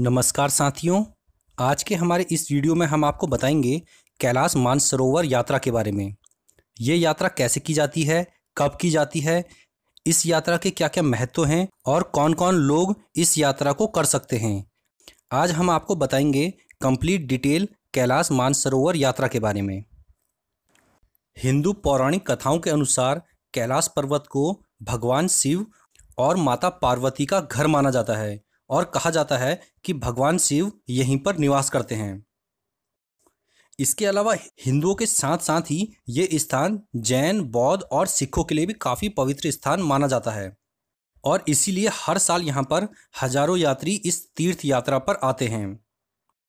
नमस्कार साथियों आज के हमारे इस वीडियो में हम आपको बताएंगे कैलाश मानसरोवर यात्रा के बारे में ये यात्रा कैसे की जाती है कब की जाती है इस यात्रा के क्या क्या महत्व हैं और कौन कौन लोग इस यात्रा को कर सकते हैं आज हम आपको बताएंगे कंप्लीट डिटेल कैलाश मानसरोवर यात्रा के बारे में हिंदू पौराणिक कथाओं के अनुसार कैलाश पर्वत को भगवान शिव और माता पार्वती का घर माना जाता है और कहा जाता है कि भगवान शिव यहीं पर निवास करते हैं इसके अलावा हिंदुओं के साथ साथ ही ये स्थान जैन बौद्ध और सिखों के लिए भी काफ़ी पवित्र स्थान माना जाता है और इसीलिए हर साल यहाँ पर हजारों यात्री इस तीर्थ यात्रा पर आते हैं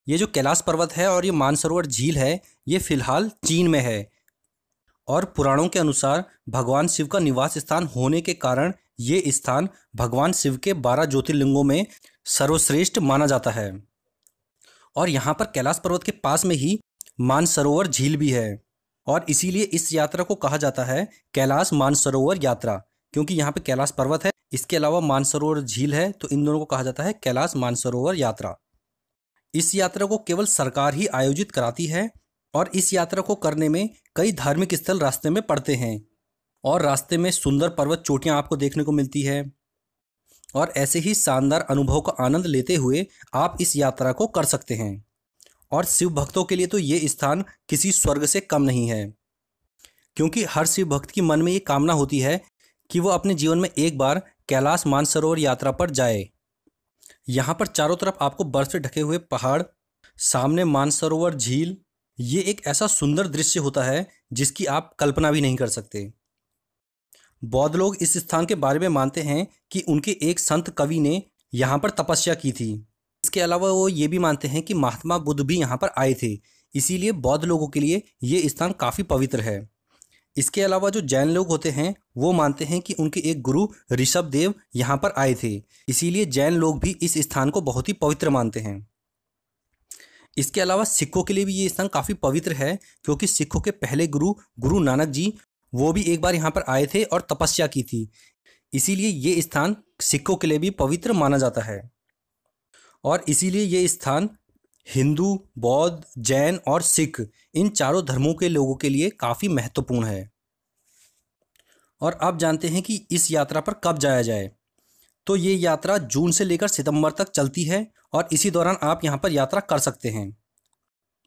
ये जो कैलाश पर्वत है और ये मानसरोवर झील है ये फिलहाल चीन में है और पुराणों के अनुसार भगवान शिव का निवास स्थान होने के कारण ये स्थान भगवान शिव के बारह ज्योतिर्लिंगों में सर्वश्रेष्ठ माना जाता है और यहाँ पर कैलाश पर्वत के पास में ही मानसरोवर झील भी है और इसीलिए इस यात्रा को कहा जाता है कैलाश मानसरोवर यात्रा क्योंकि यहाँ पे कैलाश पर्वत है इसके अलावा मानसरोवर झील है तो इन दोनों को कहा जाता है कैलाश मानसरोवर यात्रा इस यात्रा को केवल सरकार ही आयोजित कराती है और इस यात्रा को करने में कई धार्मिक स्थल रास्ते में पड़ते हैं और रास्ते में सुंदर पर्वत चोटियाँ आपको देखने को मिलती है और ऐसे ही शानदार अनुभव का आनंद लेते हुए आप इस यात्रा को कर सकते हैं और शिव भक्तों के लिए तो ये स्थान किसी स्वर्ग से कम नहीं है क्योंकि हर शिव भक्त की मन में ये कामना होती है कि वो अपने जीवन में एक बार कैलाश मानसरोवर यात्रा पर जाए यहाँ पर चारों तरफ आपको बर्फ से ढके हुए पहाड़ सामने मानसरोवर झील ये एक ऐसा सुंदर दृश्य होता है जिसकी आप कल्पना भी नहीं कर सकते बौद्ध लोग इस स्थान के बारे में मानते हैं कि उनके एक संत कवि ने यहाँ पर तपस्या की थी इसके अलावा वो ये भी मानते हैं कि महात्मा बुद्ध भी यहाँ पर आए थे इसीलिए बौद्ध लोगों के लिए ये स्थान काफ़ी पवित्र है इसके अलावा जो जैन लोग होते हैं वो मानते हैं कि उनके एक गुरु ऋषभ देव यहाँ पर आए थे इसीलिए जैन लोग भी इस स्थान को बहुत ही पवित्र मानते हैं इसके अलावा सिखों के लिए भी ये स्थान काफ़ी पवित्र है क्योंकि सिखों के पहले गुरु गुरु नानक जी वो भी एक बार यहाँ पर आए थे और तपस्या की थी इसीलिए ये स्थान सिखों के लिए भी पवित्र माना जाता है और इसीलिए ये स्थान हिंदू बौद्ध जैन और सिख इन चारों धर्मों के लोगों के लिए काफ़ी महत्वपूर्ण है और आप जानते हैं कि इस यात्रा पर कब जाया जाए तो ये यात्रा जून से लेकर सितंबर तक चलती है और इसी दौरान आप यहाँ पर यात्रा कर सकते हैं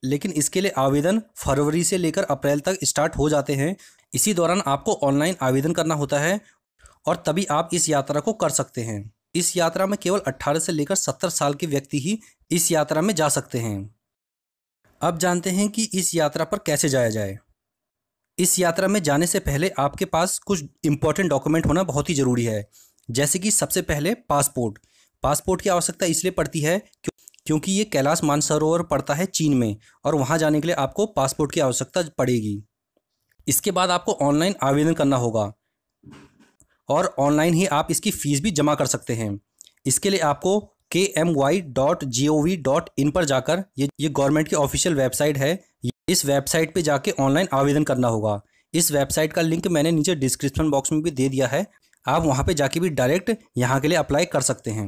लेकिन इसके लिए आवेदन फरवरी से लेकर अप्रैल तक स्टार्ट हो जाते हैं इसी दौरान आपको ऑनलाइन आवेदन करना होता है और तभी आप इस यात्रा को कर सकते हैं इस यात्रा में केवल 18 से लेकर 70 साल के व्यक्ति ही इस यात्रा में जा सकते हैं अब जानते हैं कि इस यात्रा पर कैसे जाया जाए इस यात्रा में जाने से पहले आपके पास कुछ इंपॉर्टेंट डॉक्यूमेंट होना बहुत ही ज़रूरी है जैसे कि सबसे पहले पासपोर्ट पासपोर्ट की आवश्यकता इसलिए पड़ती है क्योंकि ये कैलाश मानसरोवर पड़ता है चीन में और वहाँ जाने के लिए आपको पासपोर्ट की आवश्यकता पड़ेगी इसके बाद आपको ऑनलाइन आवेदन करना होगा और ऑनलाइन ही आप इसकी फ़ीस भी जमा कर सकते हैं इसके लिए आपको K M Y dot G O V dot in पर जाकर ये ये गवर्नमेंट की ऑफिशियल वेबसाइट है इस वेबसाइट पे जाके ऑनलाइन आवेदन करना होगा इस वेबसाइट का लिंक मैंने नीचे डिस्क्रिप्शन बॉक्स में भी दे दिया है आप वहाँ पे जाके भी डायरेक्ट यहाँ के लिए अप्लाई कर सकते हैं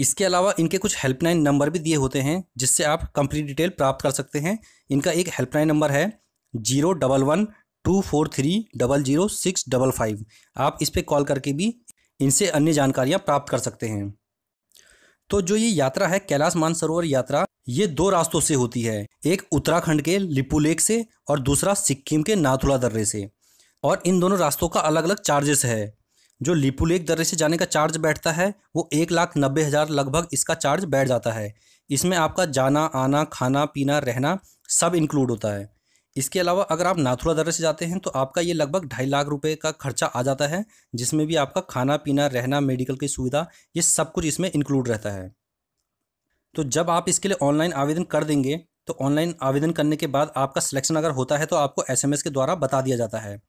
इसके अलावा इनके कुछ हेल्पलाइन नंबर भी दिए होते हैं जिससे आप कंप्लीट डिटेल प्राप्त कर सकते हैं इनका एक हेल्पलाइन नंबर है zero double one two four three double zero six double five आप इस पर कॉल करके भी इनसे अन्य जानकारियाँ प्राप्त कर सकते हैं तो जो ये यात्रा है कैलाश मानसरोवर यात्रा ये दो रास्तों से होती है एक उत्तराखंड के लिपुलेक से और दूसरा सिक्किम के नाथुला दर्रे से और इन दोनों रास्तों का अलग अलग चार्जेस है जो लिपुलेक दर्रे से जाने का चार्ज बैठता है वो एक लाख नब्बे हज़ार लगभग इसका चार्ज बैठ जाता है इसमें आपका जाना आना खाना पीना रहना सब इंक्लूड होता है इसके अलावा अगर आप नाथुला दर्रे से जाते हैं तो आपका ये लगभग ढाई लाख रुपए का खर्चा आ जाता है जिसमें भी आपका खाना पीना रहना मेडिकल की सुविधा ये सब कुछ इसमें इंक्लूड रहता है तो जब आप इसके लिए ऑनलाइन आवेदन कर देंगे तो ऑनलाइन आवेदन करने के बाद आपका सिलेक्शन अगर होता है तो आपको एस के द्वारा बता दिया जाता है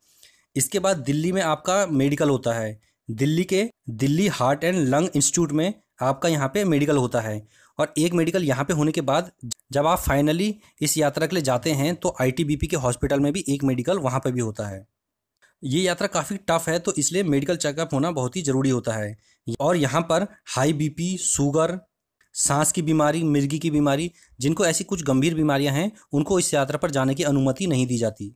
इसके बाद दिल्ली में आपका मेडिकल होता है दिल्ली के Delhi heart and lung institute में आपका यहाँ पे मेडिकल होता है और एक मेडिकल यहाँ पे होने के बाद जब आप फाइनली इस यात्रा के लिए जाते हैं तो आईटीबीपी के हॉस्पिटल में भी एक मेडिकल वहाँ पर भी होता है ये यात्रा काफ़ी टफ है तो इसलिए मेडिकल चेकअप होना बहुत ही ज़रूरी होता है और यहाँ पर हाई बीपी शुगर सांस की बीमारी मिर्गी की बीमारी जिनको ऐसी कुछ गंभीर बीमारियां हैं उनको इस यात्रा पर जाने की अनुमति नहीं दी जाती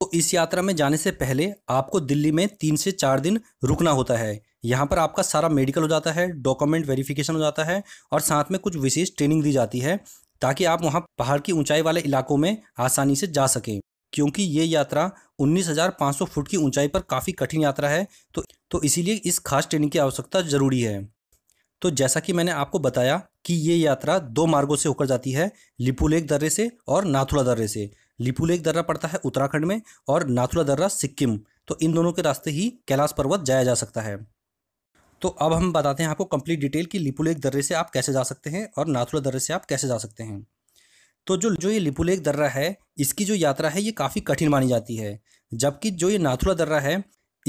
तो इस यात्रा में जाने से पहले आपको दिल्ली में तीन से चार दिन रुकना होता है यहाँ पर आपका सारा मेडिकल हो जाता है डॉक्यूमेंट वेरिफिकेशन हो जाता है और साथ में कुछ विशेष ट्रेनिंग दी जाती है ताकि आप वहाँ पहाड़ की ऊंचाई वाले इलाकों में आसानी से जा सकें क्योंकि ये यात्रा 19,500 फुट की ऊंचाई पर काफ़ी कठिन यात्रा है तो तो इसीलिए इस खास ट्रेनिंग की आवश्यकता ज़रूरी है तो जैसा कि मैंने आपको बताया कि ये यात्रा दो मार्गों से होकर जाती है लिपुलेख दर्रे से और नाथुला दर्रे से लिपुलेख दर्रा पड़ता है उत्तराखंड में और नाथुला दर्रा सिक्किम तो इन दोनों के रास्ते ही कैलाश पर्वत जाया जा सकता है तो अब हम बताते हैं आपको कंप्लीट डिटेल कि लिपुलेख दर्रे से आप कैसे जा सकते हैं और नाथुला दर्रे से आप कैसे जा सकते हैं तो जो जो ये लिपुलेख दर्रा है इसकी जो यात्रा है ये काफ़ी कठिन मानी जाती है जबकि जो ये नाथुला दर्रा है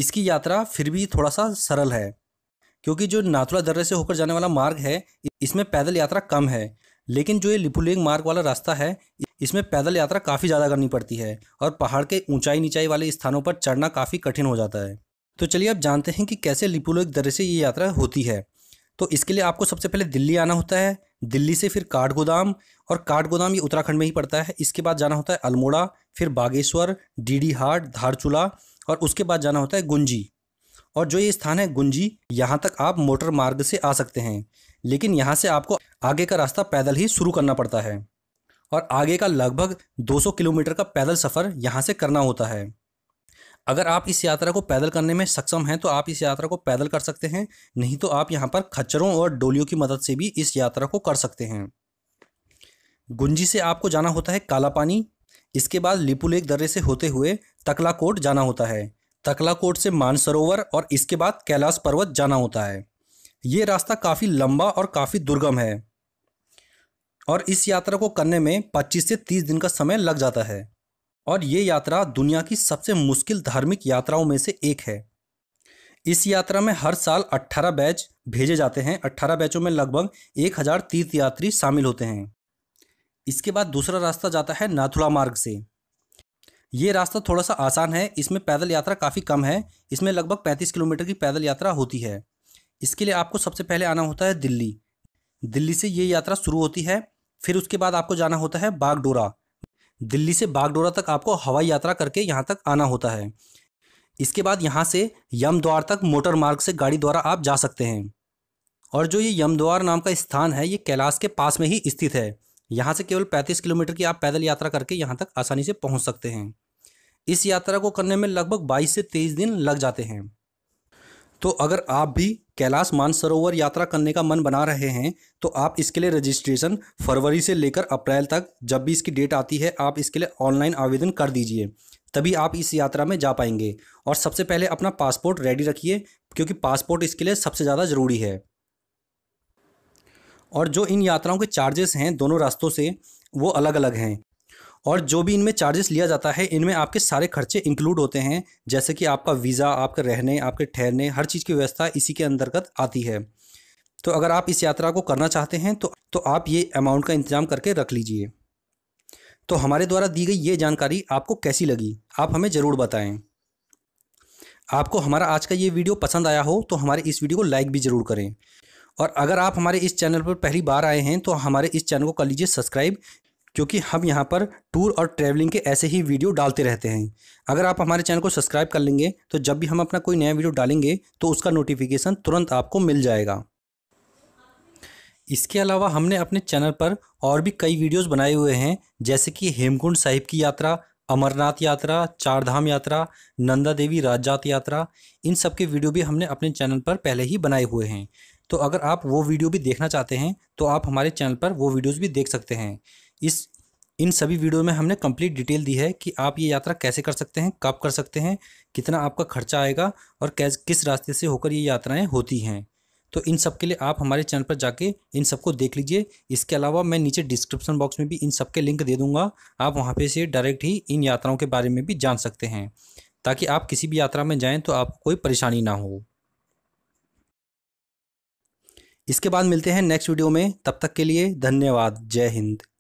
इसकी यात्रा फिर भी थोड़ा सा सरल है क्योंकि जो नाथुला दर्रे से होकर जाने वाला मार्ग है इसमें पैदल यात्रा कम है लेकिन जो ये लिपुलेंग मार्ग वाला रास्ता है इसमें पैदल यात्रा काफ़ी ज़्यादा करनी पड़ती है और पहाड़ के ऊंचाई नीचाई वाले स्थानों पर चढ़ना काफ़ी कठिन हो जाता है तो चलिए आप जानते हैं कि कैसे लिपुलेंग दर्रे से ये यात्रा होती है तो इसके लिए आपको सबसे पहले दिल्ली आना होता है दिल्ली से फिर काठगोदाम और काठगोदाम ये उत्तराखंड में ही पड़ता है इसके बाद जाना होता है अल्मोड़ा फिर बागेश्वर डीडी हाट धारचूला और उसके बाद जाना होता है गुंजी और जो ये स्थान है गुंजी यहाँ तक आप मोटर मार्ग से आ सकते हैं लेकिन यहाँ से आपको आगे का रास्ता पैदल ही शुरू करना पड़ता है और आगे का लगभग 200 किलोमीटर का पैदल सफ़र यहाँ से करना होता है अगर आप इस यात्रा को पैदल करने में सक्षम हैं तो आप इस यात्रा को पैदल कर सकते हैं नहीं तो आप यहाँ पर खच्चरों और डोलियों की मदद से भी इस यात्रा को कर सकते हैं गुंजी से आपको जाना होता है काला पानी इसके बाद लिपुलेक दर्रे से होते हुए तकलाकोट जाना होता है तकलाकोट से मानसरोवर और इसके बाद कैलाश पर्वत जाना होता है ये रास्ता काफ़ी लंबा और काफ़ी दुर्गम है और इस यात्रा को करने में 25 से 30 दिन का समय लग जाता है और ये यात्रा दुनिया की सबसे मुश्किल धार्मिक यात्राओं में से एक है इस यात्रा में हर साल 18 बैच भेजे जाते हैं 18 बैचों में लगभग एक हज़ार तीर्थयात्री शामिल होते हैं इसके बाद दूसरा रास्ता जाता है नाथुला मार्ग से ये रास्ता थोड़ा सा आसान है इसमें पैदल यात्रा काफ़ी कम है इसमें लगभग पैंतीस किलोमीटर की पैदल यात्रा होती है इसके लिए आपको सबसे पहले आना होता है दिल्ली दिल्ली से ये यात्रा शुरू होती है फिर उसके बाद आपको जाना होता है बागडोरा दिल्ली से बागडोरा तक आपको हवाई यात्रा करके यहाँ तक आना होता है इसके बाद यहाँ से यमद्वार तक मोटर मार्ग से गाड़ी द्वारा आप जा सकते हैं और जो ये यमद्वार नाम का स्थान है ये कैलाश के पास में ही स्थित है यहाँ से केवल पैंतीस किलोमीटर की आप पैदल यात्रा करके यहाँ तक आसानी से पहुँच सकते हैं इस यात्रा को करने में लगभग बाईस से तेईस दिन लग जाते हैं तो अगर आप भी कैलाश मानसरोवर यात्रा करने का मन बना रहे हैं तो आप इसके लिए रजिस्ट्रेशन फरवरी से लेकर अप्रैल तक जब भी इसकी डेट आती है आप इसके लिए ऑनलाइन आवेदन कर दीजिए तभी आप इस यात्रा में जा पाएंगे और सबसे पहले अपना पासपोर्ट रेडी रखिए क्योंकि पासपोर्ट इसके लिए सबसे ज़्यादा ज़रूरी है और जो इन यात्राओं के चार्जेस हैं दोनों रास्तों से वो अलग अलग हैं और जो भी इनमें चार्जेस लिया जाता है इनमें आपके सारे खर्चे इंक्लूड होते हैं जैसे कि आपका वीज़ा आपके रहने आपके ठहरने हर चीज़ की व्यवस्था इसी के अंतर्गत आती है तो अगर आप इस यात्रा को करना चाहते हैं तो तो आप ये अमाउंट का इंतजाम करके रख लीजिए तो हमारे द्वारा दी गई ये जानकारी आपको कैसी लगी आप हमें ज़रूर बताएं आपको हमारा आज का ये वीडियो पसंद आया हो तो हमारे इस वीडियो को लाइक भी ज़रूर करें और अगर आप हमारे इस चैनल पर पहली बार आए हैं तो हमारे इस चैनल को कर लीजिए सब्सक्राइब क्योंकि हम यहाँ पर टूर और ट्रैवलिंग के ऐसे ही वीडियो डालते रहते हैं अगर आप हमारे चैनल को सब्सक्राइब कर लेंगे तो जब भी हम अपना कोई नया वीडियो डालेंगे तो उसका नोटिफिकेशन तुरंत आपको मिल जाएगा इसके अलावा हमने अपने चैनल पर और भी कई वीडियोस बनाए हुए हैं जैसे कि हेमकुंड साहिब की यात्रा अमरनाथ यात्रा चारधाम यात्रा नंदा देवी राजजात यात्रा इन सब के वीडियो भी हमने अपने चैनल पर पहले ही बनाए हुए हैं तो अगर आप वो वीडियो भी देखना चाहते हैं तो आप हमारे चैनल पर वो वीडियोज़ भी देख सकते हैं इस इन सभी वीडियो में हमने कंप्लीट डिटेल दी है कि आप ये यात्रा कैसे कर सकते हैं कब कर सकते हैं कितना आपका खर्चा आएगा और कैस किस रास्ते से होकर ये यात्राएं होती हैं तो इन सब के लिए आप हमारे चैनल पर जाके इन सबको देख लीजिए इसके अलावा मैं नीचे डिस्क्रिप्शन बॉक्स में भी इन सब के लिंक दे दूँगा आप वहाँ पर से डायरेक्ट ही इन यात्राओं के बारे में भी जान सकते हैं ताकि आप किसी भी यात्रा में जाएँ तो आपको कोई परेशानी ना हो इसके बाद मिलते हैं नेक्स्ट वीडियो में तब तक के लिए धन्यवाद जय हिंद